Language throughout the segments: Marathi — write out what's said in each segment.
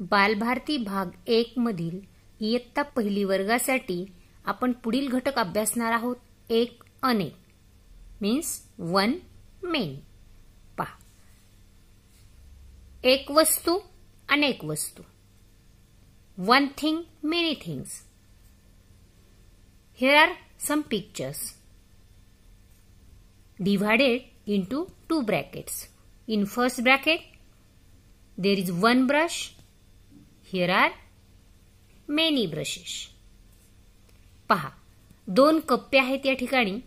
बालभारती भाग एक मधील इयत्ता पहिली वर्गासाठी आपण पुढील घटक अभ्यासणार आहोत एक अनेक मीन्स वन मेन पहा एक वस्तू अनेक वस्तू one thing many things here are some pictures divided into two brackets in first bracket there is one brush here are many brushes पहा दोन कप्पे आहेत या ठिकाणी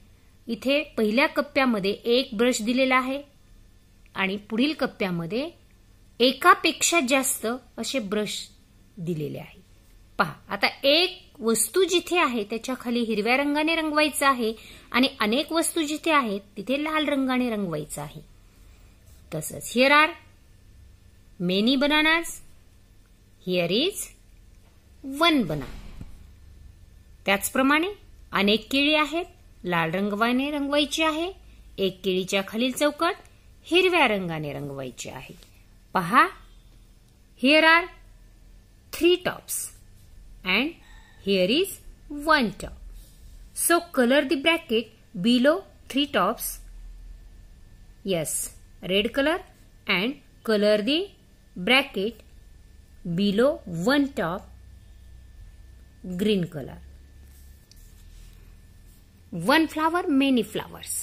इथे पहिल्या कप्प्यामध्ये एक ब्रश दिलेला आहे आणि पुढील कप्प्यामध्ये एकापेक्षा जास्त असे ब्रश दिलेले आहे पहा आता एक वस्तू जिथे आहे त्याच्या खाली हिरव्या रंगाने रंगवायचं आहे आणि अनेक वस्तू जिथे आहेत तिथे लाल रंगाने रंगवायचं आहे तसंच here are many bananas here is one banana त्याचप्रमाणे अनेक केळी आहेत लाल रंगवाने रंगवायची आहे एक केळीच्या खालील चौकट हिरव्या रंगाने रंगवायची आहे पहा here are three tops and here is one top so colour the bracket below three tops yes red colour and colour the bracket below one top green colour one flower many flowers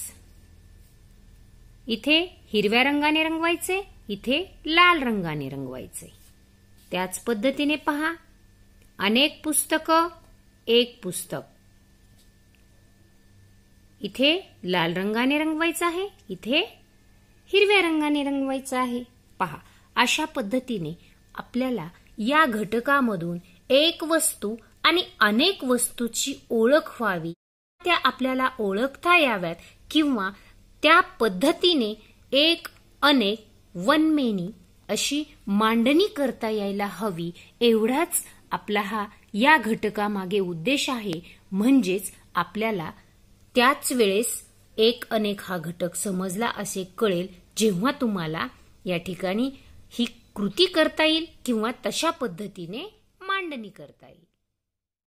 इथे हिरव्या रंगाने रंगवायचे इथे लाल रंगाने रंगवायचे त्याच पद्धतीने पहा अनेक पुस्तक एक पुस्तक इथे लाल रंगाने रंगवायचं आहे इथे हिरव्या रंगाने रंगवायचं आहे पहा अशा पद्धतीने आपल्याला या घटकामधून एक वस्तू आणि अनेक वस्तूची ओळख व्हावी त्या आपल्याला ओळखता याव्यात किंवा त्या पद्धतीने एक अनेक वनमेनी अशी मांडणी करता यायला हवी एवढाच आपला हा या घटकामागे उद्देश आहे म्हणजेच आपल्याला त्याच वेळेस एक अनेक हा घटक समजला असे कळेल जेव्हा तुम्हाला या ठिकाणी ही कृती करता येईल किंवा तशा पद्धतीने मांडणी करता येईल